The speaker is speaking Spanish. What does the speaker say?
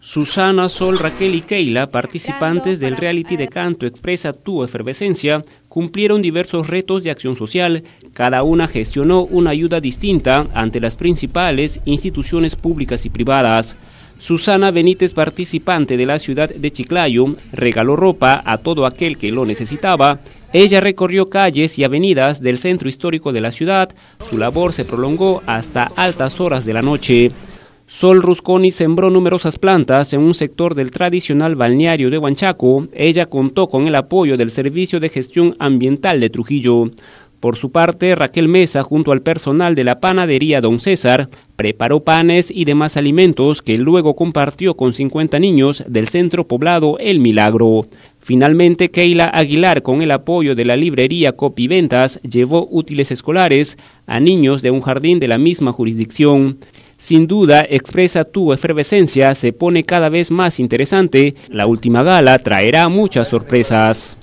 Susana, Sol, Raquel y Keila, participantes del reality de canto Expresa tu efervescencia, cumplieron diversos retos de acción social. Cada una gestionó una ayuda distinta ante las principales instituciones públicas y privadas. Susana Benítez, participante de la ciudad de Chiclayo, regaló ropa a todo aquel que lo necesitaba. Ella recorrió calles y avenidas del centro histórico de la ciudad. Su labor se prolongó hasta altas horas de la noche. Sol Rusconi sembró numerosas plantas en un sector del tradicional balneario de Huanchaco. Ella contó con el apoyo del Servicio de Gestión Ambiental de Trujillo. Por su parte, Raquel Mesa, junto al personal de la panadería Don César, preparó panes y demás alimentos que luego compartió con 50 niños del centro poblado El Milagro. Finalmente, Keila Aguilar, con el apoyo de la librería Ventas, llevó útiles escolares a niños de un jardín de la misma jurisdicción. Sin duda, Expresa tu efervescencia se pone cada vez más interesante. La última gala traerá muchas sorpresas.